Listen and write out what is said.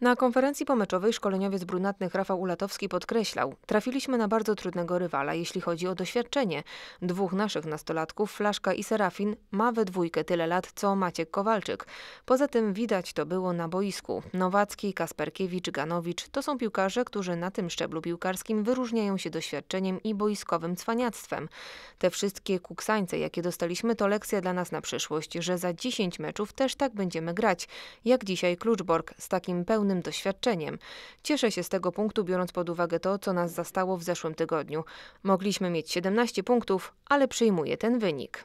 Na konferencji pomeczowej szkoleniowiec brunatnych Rafał Ulatowski podkreślał: Trafiliśmy na bardzo trudnego rywala, jeśli chodzi o doświadczenie. Dwóch naszych nastolatków, Flaszka i Serafin, ma we dwójkę tyle lat co Maciek Kowalczyk. Poza tym widać to było na boisku. Nowacki, Kasperkiewicz, Ganowicz to są piłkarze, którzy na tym szczeblu piłkarskim wyróżniają się doświadczeniem i boiskowym cwaniactwem. Te wszystkie kuksańce, jakie dostaliśmy, to lekcja dla nas na przyszłość, że za 10 meczów też tak będziemy grać. Jak dzisiaj Kluczborg z takim pełnym pełnym doświadczeniem. Cieszę się z tego punktu, biorąc pod uwagę to, co nas zastało w zeszłym tygodniu. Mogliśmy mieć 17 punktów, ale przyjmuję ten wynik.